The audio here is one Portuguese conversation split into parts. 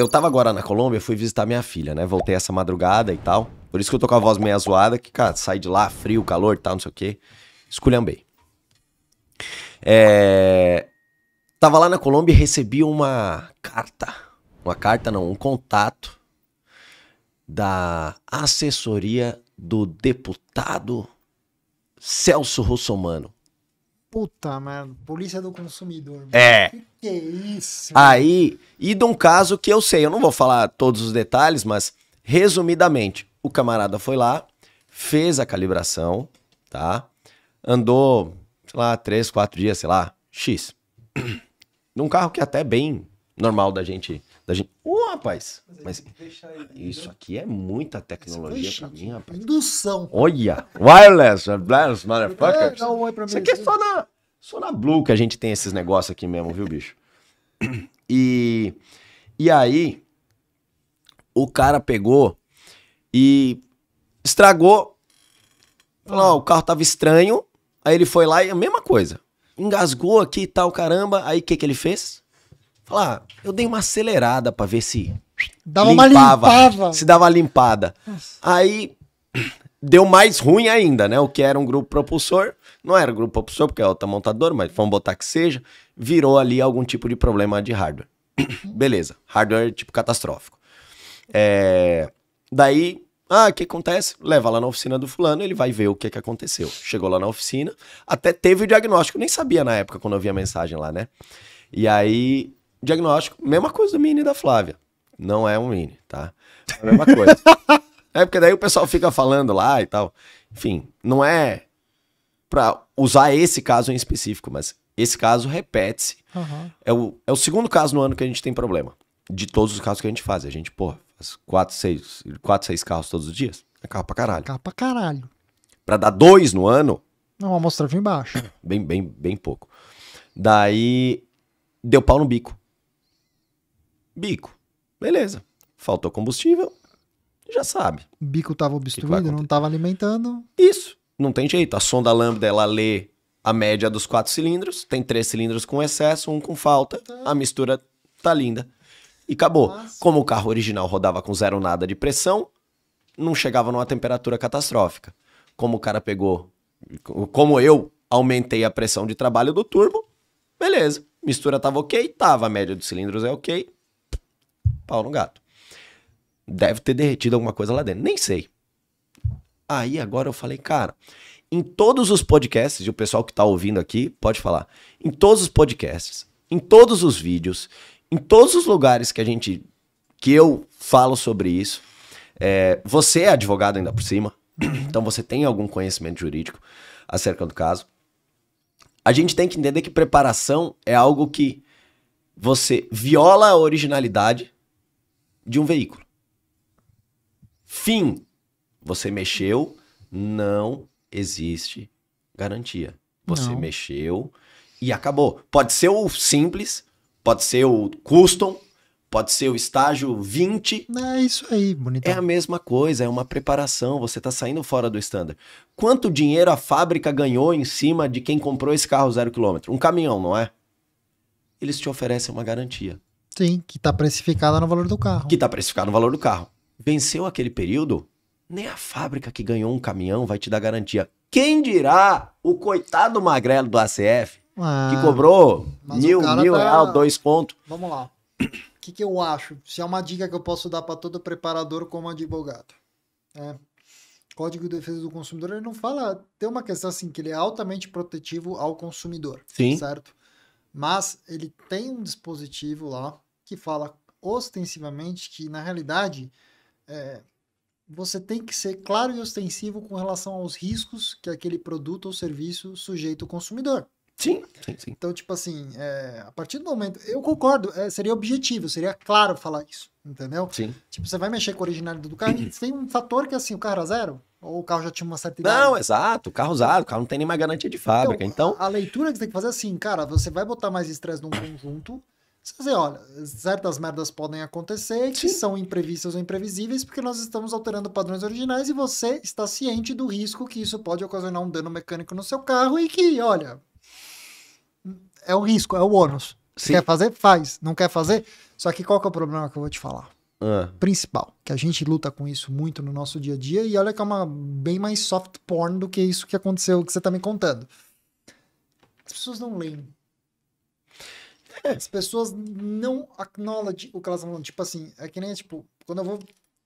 Eu tava agora na Colômbia, fui visitar minha filha, né? Voltei essa madrugada e tal. Por isso que eu tô com a voz meio zoada, que, cara, sai de lá, frio, calor e tal, não sei o quê. Esculhambei. É... Tava lá na Colômbia e recebi uma carta. Uma carta não, um contato da assessoria do deputado Celso Russomano. Puta merda, polícia do consumidor. É. Que que é isso? Aí, e de um caso que eu sei, eu não vou falar todos os detalhes, mas resumidamente, o camarada foi lá, fez a calibração, tá? Andou, sei lá, três, quatro dias, sei lá, X. Num carro que é até bem normal da gente da gente, ô oh, rapaz, mas, né? isso aqui é muita é tecnologia pra mim, rapaz. Indução. Olha, wireless, wireless, motherfucker. um Isso aqui é só na, só na Blue que a gente tem esses negócios aqui mesmo, viu, bicho? E, e aí, o cara pegou e estragou. Falou, o carro tava estranho. Aí ele foi lá e a mesma coisa. Engasgou aqui e tal, caramba. Aí o que que ele fez? Falar, ah, eu dei uma acelerada para ver se dava limpava, uma limpava. se dava limpada. Nossa. Aí deu mais ruim ainda, né? O que era um grupo propulsor, não era grupo propulsor porque é outra montadora, mas vamos botar que seja, virou ali algum tipo de problema de hardware. Beleza, hardware tipo catastrófico. É... Daí, ah, o que acontece? Leva lá na oficina do fulano, ele vai ver o que, que aconteceu. Chegou lá na oficina, até teve o diagnóstico, nem sabia na época quando eu vi a mensagem lá, né? E aí diagnóstico, mesma coisa do mini da Flávia. Não é um mini, tá? É a mesma coisa. é porque daí o pessoal fica falando lá e tal. Enfim, não é para usar esse caso em específico, mas esse caso repete-se. Uhum. É, o, é o segundo caso no ano que a gente tem problema. De todos os casos que a gente faz. A gente, pô, faz 4, 6, 4, carros todos os dias. É carro pra caralho. Carro pra caralho. Pra dar dois no ano. Não, uma amostragem baixa. Bem, bem, bem pouco. Daí, deu pau no bico bico. Beleza. Faltou combustível, já sabe. O bico estava obstruído, não estava alimentando. Isso. Não tem jeito. A sonda lambda, ela lê a média dos quatro cilindros. Tem três cilindros com excesso, um com falta. A mistura tá linda. E acabou. Nossa. Como o carro original rodava com zero nada de pressão, não chegava numa temperatura catastrófica. Como o cara pegou. Como eu aumentei a pressão de trabalho do turbo, beleza. Mistura tava ok, tava. A média dos cilindros é ok, pau no gato. Deve ter derretido alguma coisa lá dentro, nem sei. Aí agora eu falei, cara, em todos os podcasts, e o pessoal que tá ouvindo aqui pode falar, em todos os podcasts, em todos os vídeos, em todos os lugares que a gente, que eu falo sobre isso, é, você é advogado ainda por cima, então você tem algum conhecimento jurídico acerca do caso. A gente tem que entender que preparação é algo que você viola a originalidade de um veículo. Fim. Você mexeu, não existe garantia. Você não. mexeu e acabou. Pode ser o simples, pode ser o custom, pode ser o estágio 20. É isso aí, bonitão. É a mesma coisa, é uma preparação, você está saindo fora do standard. Quanto dinheiro a fábrica ganhou em cima de quem comprou esse carro zero quilômetro? Um caminhão, não é? Eles te oferecem uma garantia. Sim, que está precificada no valor do carro. Que está precificada no valor do carro. Venceu aquele período, nem a fábrica que ganhou um caminhão vai te dar garantia. Quem dirá o coitado magrelo do ACF, ah, que cobrou mil, mil tá... real, dois pontos. Vamos lá. O que, que eu acho? Se é uma dica que eu posso dar para todo preparador como advogado. É. Código de Defesa do Consumidor, ele não fala... Tem uma questão assim, que ele é altamente protetivo ao consumidor. Sim. Certo? mas ele tem um dispositivo lá que fala ostensivamente que, na realidade, é, você tem que ser claro e ostensivo com relação aos riscos que aquele produto ou serviço sujeita o consumidor. Sim, sim, sim. Então, tipo assim, é, a partir do momento. Eu concordo, é, seria objetivo, seria claro falar isso, entendeu? Sim. Tipo, você vai mexer com a originalidade do carro, uhum. tem um fator que, é assim, o carro era é zero, ou o carro já tinha uma certa idade? Não, exato. Carro usado, o carro não tem nem mais garantia de então, fábrica. Então, então... A leitura que você tem que fazer é assim, cara, você vai botar mais estresse num conjunto. Você dizer, olha, certas merdas podem acontecer, que Sim. são imprevistas ou imprevisíveis, porque nós estamos alterando padrões originais e você está ciente do risco que isso pode ocasionar um dano mecânico no seu carro e que, olha, é o risco, é o ônus. Quer fazer? Faz. Não quer fazer? Só que qual que é o problema que eu vou te falar? Ah. principal. Que a gente luta com isso muito no nosso dia a dia. E olha que é uma bem mais soft porn do que isso que aconteceu, que você tá me contando. As pessoas não leem. As pessoas não acknowledge o que elas estão falando Tipo assim, é que nem, tipo, quando eu vou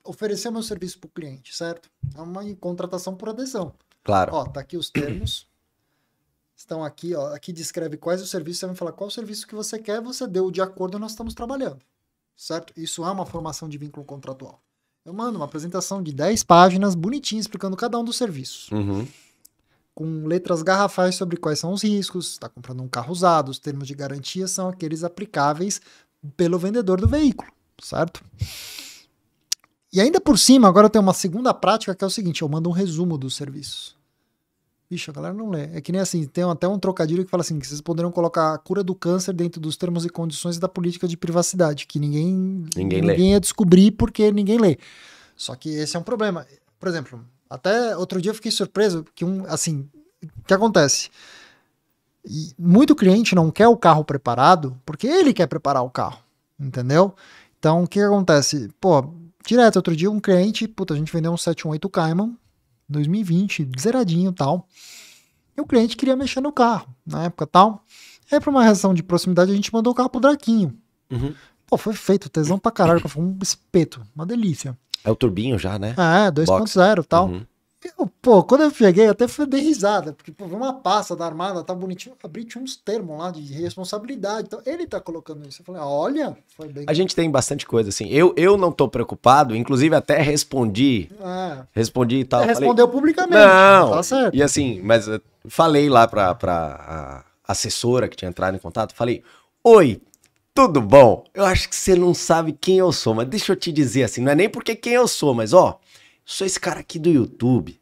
oferecer meu serviço pro cliente, certo? É uma contratação por adesão. Claro. Ó, tá aqui os termos. Estão aqui, ó. Aqui descreve quais os serviços. Você vai falar qual o serviço que você quer, você deu de acordo, nós estamos trabalhando certo? Isso é uma formação de vínculo contratual. Eu mando uma apresentação de 10 páginas bonitinha explicando cada um dos serviços. Uhum. Com letras garrafais sobre quais são os riscos, está comprando um carro usado, os termos de garantia são aqueles aplicáveis pelo vendedor do veículo, certo? E ainda por cima, agora tem uma segunda prática que é o seguinte: eu mando um resumo dos serviços. Bicho, a galera não lê. É que nem assim, tem até um trocadilho que fala assim, que vocês poderiam colocar a cura do câncer dentro dos termos e condições da política de privacidade, que ninguém, ninguém, ninguém lê. ia descobrir porque ninguém lê. Só que esse é um problema. Por exemplo, até outro dia eu fiquei surpreso que um, assim, o que acontece? E muito cliente não quer o carro preparado porque ele quer preparar o carro, entendeu? Então, o que acontece? Pô, direto, outro dia um cliente, puta, a gente vendeu um 718 Cayman, 2020, zeradinho e tal. E o cliente queria mexer no carro na época tal. Aí, por uma razão de proximidade, a gente mandou o carro pro Draquinho. Uhum. Pô, foi feito, tesão pra caralho, foi um espeto, uma delícia. É o turbinho já, né? É, 2.0 e tal. Uhum. Eu, pô, quando eu cheguei, eu até dei risada, porque pô, uma pasta da armada, tá bonitinho, abri, tinha uns termos lá de responsabilidade. Então, ele tá colocando isso. Eu falei, ah, olha, foi bem. A gente tem bastante coisa, assim. Eu, eu não tô preocupado, inclusive até respondi. É. Respondi e tal. É, respondeu falei, publicamente. Não, tá certo. E assim, mas eh, falei lá pra, pra a assessora que tinha entrado em contato, falei, oi, tudo bom? Eu acho que você não sabe quem eu sou, mas deixa eu te dizer assim, não é nem porque quem eu sou, mas ó, sou esse cara aqui do YouTube.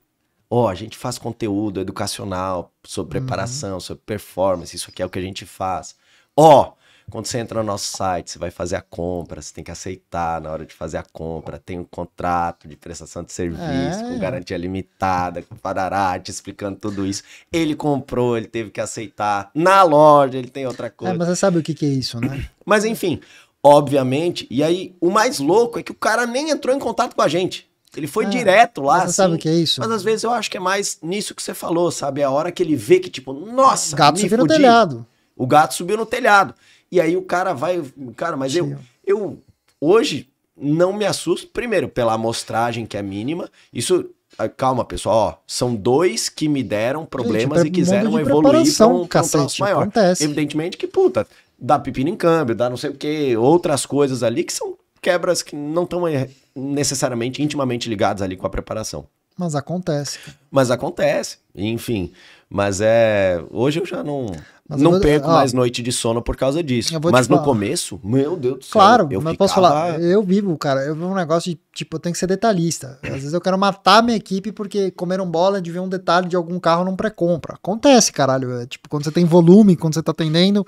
Ó, oh, a gente faz conteúdo educacional sobre uhum. preparação, sobre performance, isso aqui é o que a gente faz. Ó, oh, quando você entra no nosso site, você vai fazer a compra, você tem que aceitar na hora de fazer a compra, tem um contrato de prestação de serviço, é. com garantia limitada, com parará, te explicando tudo isso. Ele comprou, ele teve que aceitar. Na loja, ele tem outra é, coisa. É, mas você sabe o que, que é isso, né? Mas enfim, obviamente, e aí o mais louco é que o cara nem entrou em contato com a gente. Ele foi é, direto lá. Mas assim, sabe o que é isso? Mas às vezes eu acho que é mais nisso que você falou, sabe? É a hora que ele vê que, tipo, nossa, o gato subiu no telhado. O gato subiu no telhado. E aí o cara vai. Cara, mas eu, eu hoje não me assusto. Primeiro, pela amostragem que é mínima. Isso. Ah, calma, pessoal. Ó, são dois que me deram problemas Gente, e quiseram evoluir para um, cacete, um maior. Acontece. Evidentemente que, puta, dá pepino em câmbio, dá não sei o que, outras coisas ali que são quebras que não estão eh, necessariamente intimamente ligadas ali com a preparação. Mas acontece. Mas acontece, enfim. Mas é. Hoje eu já não. Mas não vou, perco mais noite de sono por causa disso. Mas no começo, meu Deus do céu. Claro, eu mas ficava... posso falar, eu vivo, cara, eu vivo um negócio de, tipo, eu tenho que ser detalhista. Às vezes eu quero matar minha equipe porque comeram bola de ver um detalhe de algum carro num pré-compra. Acontece, caralho. É, tipo, quando você tem volume, quando você tá atendendo.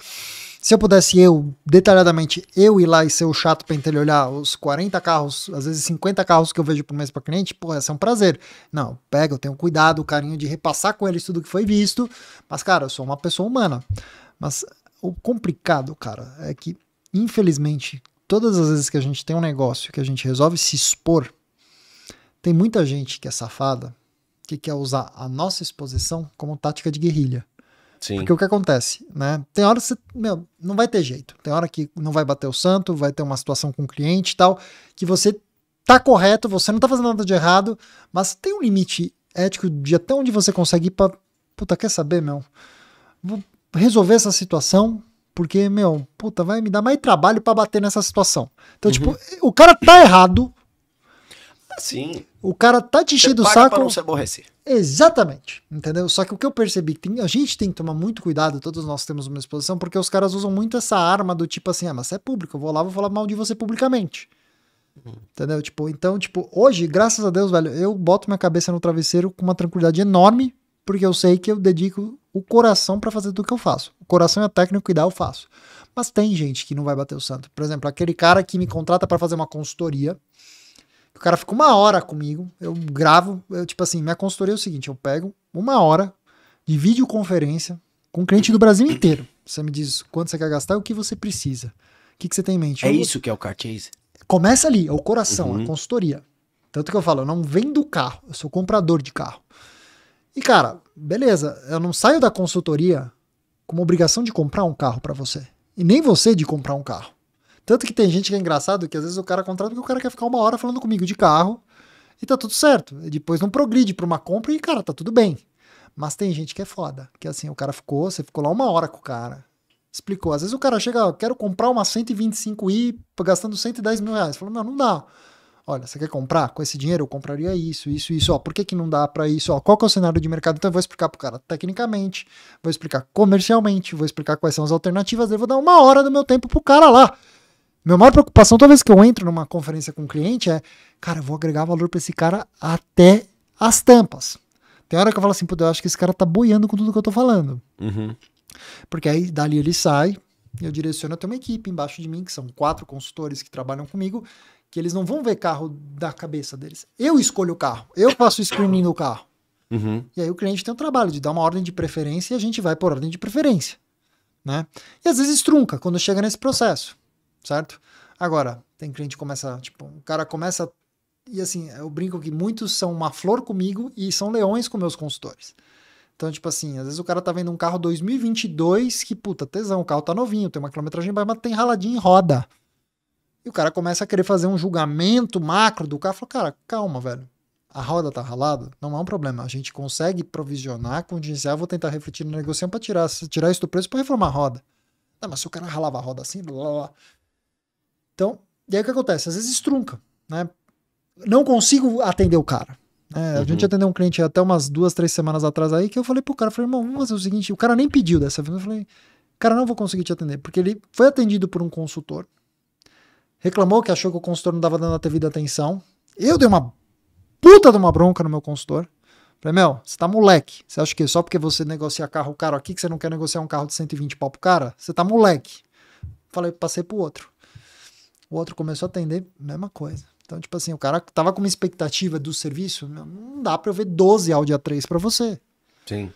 Se eu pudesse eu, detalhadamente, eu ir lá e ser o chato para olhar os 40 carros, às vezes 50 carros que eu vejo por mês para cliente, pô, esse é um prazer. Não, pega, eu tenho cuidado, o carinho de repassar com eles tudo que foi visto, mas, cara, eu sou uma pessoa humana. Mas o complicado, cara, é que, infelizmente, todas as vezes que a gente tem um negócio que a gente resolve se expor, tem muita gente que é safada, que quer usar a nossa exposição como tática de guerrilha. Sim. Porque o que acontece, né? Tem hora que você, meu, não vai ter jeito. Tem hora que não vai bater o santo, vai ter uma situação com o cliente e tal, que você tá correto, você não tá fazendo nada de errado, mas tem um limite ético de até onde você consegue ir pra, puta, quer saber, meu? Vou resolver essa situação, porque, meu, puta, vai me dar mais trabalho para bater nessa situação. Então, uhum. tipo, o cara tá errado, Sim. O cara tá te enchendo o saco. Pra não se aborrecer. Exatamente. Entendeu? Só que o que eu percebi é que tem, a gente tem que tomar muito cuidado, todos nós temos uma exposição, porque os caras usam muito essa arma do tipo assim, ah, mas você é público, eu vou lá, vou falar mal de você publicamente. Uhum. Entendeu? Tipo, então, tipo, hoje, graças a Deus, velho, eu boto minha cabeça no travesseiro com uma tranquilidade enorme, porque eu sei que eu dedico o coração para fazer tudo que eu faço. O coração é técnico e dá, eu faço. Mas tem gente que não vai bater o santo. Por exemplo, aquele cara que me contrata para fazer uma consultoria, o cara fica uma hora comigo, eu gravo, eu, tipo assim, minha consultoria é o seguinte: eu pego uma hora de videoconferência com um cliente do Brasil inteiro. Você me diz quanto você quer gastar e o que você precisa. O que, que você tem em mente? É eu, isso que é o car chase? Começa ali, é o coração, uhum. a consultoria. Tanto que eu falo, eu não vendo carro, eu sou comprador de carro. E cara, beleza, eu não saio da consultoria com uma obrigação de comprar um carro para você. E nem você de comprar um carro. Tanto que tem gente que é engraçado que às vezes o cara contrata porque o cara quer ficar uma hora falando comigo de carro e tá tudo certo. E depois não progride pra uma compra e, cara, tá tudo bem. Mas tem gente que é foda, que assim, o cara ficou, você ficou lá uma hora com o cara. Explicou. Às vezes o cara chega, ah, quero comprar uma 125i gastando 110 mil reais. Falou, não, não dá. Olha, você quer comprar? Com esse dinheiro eu compraria isso, isso, isso. Ó, por que, que não dá para isso? Ó, qual que é o cenário de mercado? Então eu vou explicar pro cara tecnicamente, vou explicar comercialmente, vou explicar quais são as alternativas, eu vou dar uma hora do meu tempo pro cara lá. Minha maior preocupação, toda vez que eu entro numa conferência com um cliente, é, cara, eu vou agregar valor para esse cara até as tampas. Tem hora que eu falo assim, pô, eu acho que esse cara tá boiando com tudo que eu tô falando. Uhum. Porque aí dali ele sai, eu direciono até uma equipe embaixo de mim, que são quatro consultores que trabalham comigo, que eles não vão ver carro da cabeça deles. Eu escolho o carro, eu faço o screening do carro. Uhum. E aí o cliente tem o trabalho de dar uma ordem de preferência e a gente vai por ordem de preferência. Né? E às vezes trunca quando chega nesse processo certo? Agora, tem cliente que começa, tipo, o cara começa. E assim, eu brinco que muitos são uma flor comigo e são leões com meus consultores. Então, tipo assim, às vezes o cara tá vendo um carro 2022 que, puta, tesão, o carro tá novinho, tem uma quilometragem baixa, mas tem raladinho em roda. E o cara começa a querer fazer um julgamento macro do carro. Fala, cara, calma, velho. A roda tá ralada? Não é um problema. A gente consegue provisionar, com contingenciar. Vou tentar refletir no negociante para tirar, tirar isso do preço para reformar a roda. Não, mas se o cara ralava a roda assim, blá, blá, blá. Então, e aí o que acontece? Às vezes estrunca, né? Não consigo atender o cara. Né? a gente uhum. atendeu um cliente até umas duas, três semanas atrás aí, que eu falei pro cara, falei, irmão, vamos fazer o seguinte, o cara nem pediu dessa vez, eu falei, cara, não vou conseguir te atender, porque ele foi atendido por um consultor, reclamou que achou que o consultor não dava dando a devida atenção, eu dei uma puta de uma bronca no meu consultor, falei, meu, você tá moleque, você acha que só porque você negocia carro caro aqui, que você não quer negociar um carro de 120 pau pro cara? Você tá moleque. Falei, passei pro outro o outro começou a atender, mesma coisa. Então, tipo assim, o cara tava com uma expectativa do serviço, não dá pra eu ver 12 áudio A3 pra você. Sim.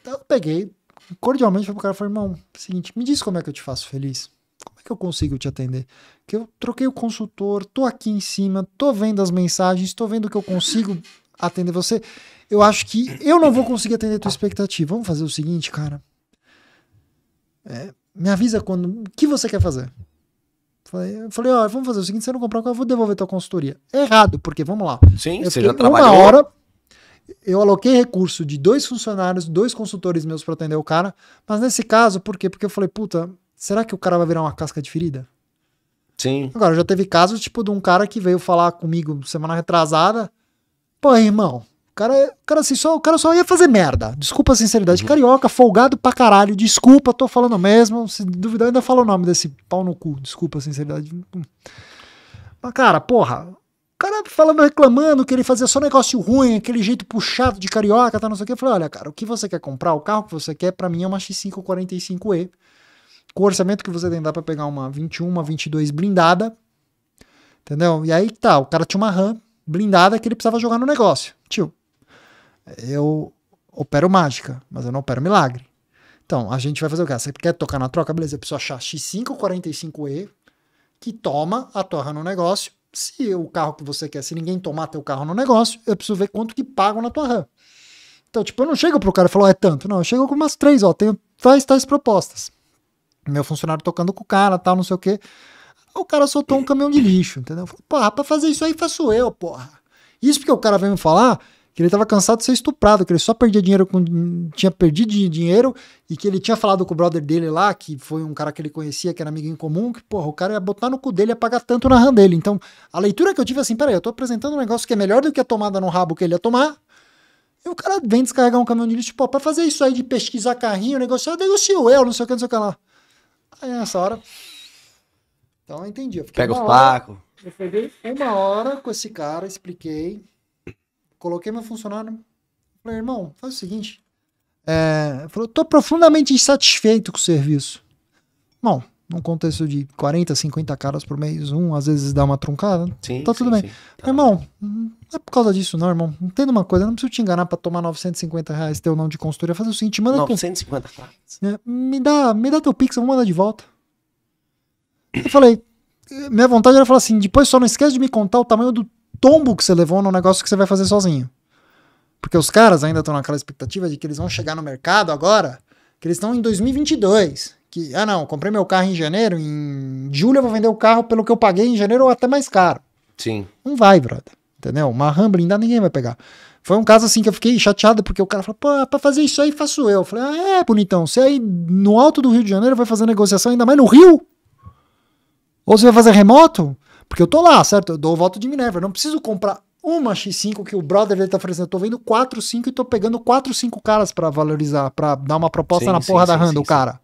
Então, eu peguei, cordialmente falei pro cara, falei, irmão, seguinte, me diz como é que eu te faço feliz. Como é que eu consigo te atender? Que eu troquei o consultor, tô aqui em cima, tô vendo as mensagens, tô vendo que eu consigo atender você. Eu acho que eu não vou conseguir atender a tua expectativa. Vamos fazer o seguinte, cara. É, me avisa quando. O que você quer fazer? Eu falei, ó, vamos fazer o seguinte, você não comprar o carro, eu vou devolver tua consultoria. Errado, porque vamos lá. Sim, eu você já trabalhou. Uma hora, eu aloquei recurso de dois funcionários, dois consultores meus para atender o cara, mas nesse caso, por quê? Porque eu falei, puta, será que o cara vai virar uma casca de ferida? Sim. Agora, já teve casos, tipo, de um cara que veio falar comigo semana retrasada, pô, irmão, cara, cara assim, só, o cara só ia fazer merda. Desculpa a sinceridade. Carioca, folgado pra caralho. Desculpa, tô falando mesmo. Se duvidar, ainda fala o nome desse pau no cu. Desculpa a sinceridade. Hum. Mas, cara, porra. O cara falando, reclamando que ele fazia só negócio ruim, aquele jeito puxado de carioca, tá, não sei o que. Eu falei, olha, cara, o que você quer comprar, o carro que você quer, para mim é uma X545E. Com o orçamento que você tem, dá pra pegar uma 21, uma 22 blindada. Entendeu? E aí tá, o cara tinha uma RAM blindada que ele precisava jogar no negócio. Tio, eu opero mágica, mas eu não opero milagre. Então, a gente vai fazer o quê? Ah, você quer tocar na troca? Beleza, eu preciso achar X545E que toma a torra no negócio. Se o carro que você quer, se ninguém tomar teu carro no negócio, eu preciso ver quanto que pagam na tua RAM. Então, tipo, eu não chego pro cara e falo, oh, é tanto. Não, eu chego com umas três, ó, tenho tais, tais propostas. Meu funcionário tocando com o cara, tal, não sei o quê. O cara soltou um caminhão de lixo, entendeu? Falei, porra, pra fazer isso aí faço eu, porra. Isso porque o cara veio me falar que ele estava cansado de ser estuprado, que ele só perdia dinheiro com tinha perdido dinheiro e que ele tinha falado com o brother dele lá, que foi um cara que ele conhecia, que era amigo em comum, que porra, o cara ia botar no cu dele ia pagar tanto na RAM dele. Então, a leitura que eu tive é assim, peraí, eu tô apresentando um negócio que é melhor do que a tomada no rabo que ele ia tomar. E o cara vem descarregar um caminhão de lixo, pô, para fazer isso aí de pesquisar carrinho, eu negocio eu, não sei o que, não sei o que lá. Aí nessa hora. Então eu entendi. Eu Pega os pacos. Eu peguei uma hora com esse cara, expliquei coloquei meu funcionário. Falei, irmão, faz o seguinte. É, falou, tô profundamente insatisfeito com o serviço. Bom, num contexto de 40, 50 caras por mês, um às vezes dá uma truncada. Sim, tá tudo sim, bem. Sim. Tá. Irmão, não é por causa disso, não, irmão. Entenda uma coisa, não preciso te enganar pra tomar 950 reais teu não de consultoria. Faz o seguinte, manda. 950 teu... É, me, dá, me dá teu pix, eu vou mandar de volta. Eu falei, minha vontade era falar assim: depois só não esquece de me contar o tamanho do tombo que você levou no negócio que você vai fazer sozinho. Porque os caras ainda estão naquela expectativa de que eles vão chegar no mercado agora, que eles estão em 2022. Que, ah, não, comprei meu carro em janeiro, em julho eu vou vender o carro pelo que eu paguei em janeiro ou até mais caro. Sim. Não vai, brother. Entendeu? Uma rambling blindada ninguém vai pegar. Foi um caso assim que eu fiquei chateado, porque o cara falou, pô, pra fazer isso aí faço eu. eu falei, ah, é, bonitão, você aí no alto do Rio de Janeiro vai fazer negociação ainda mais no Rio? Ou você vai fazer remoto? Porque eu tô lá, certo? Eu dou o voto de Minerva. Eu não preciso comprar uma X5 que o brother dele tá oferecendo. Eu tô vendo 4, 5 e tô pegando 4, 5 caras para valorizar, para dar uma proposta sim, na porra sim, da randa, o cara.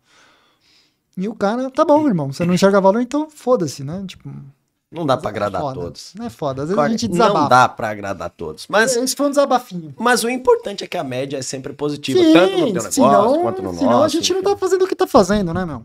E o cara, tá bom, irmão, você não enxerga valor, então foda-se, né? Tipo. Não dá é para agradar todos. Não é foda, às vezes Corre, a gente desabafa. Não dá para agradar todos, mas... Esse foi um desabafinho. Mas o importante é que a média é sempre positiva, sim, tanto no teu negócio senão, quanto no senão nosso. Senão a gente não tá fazendo o que tá fazendo, né, meu?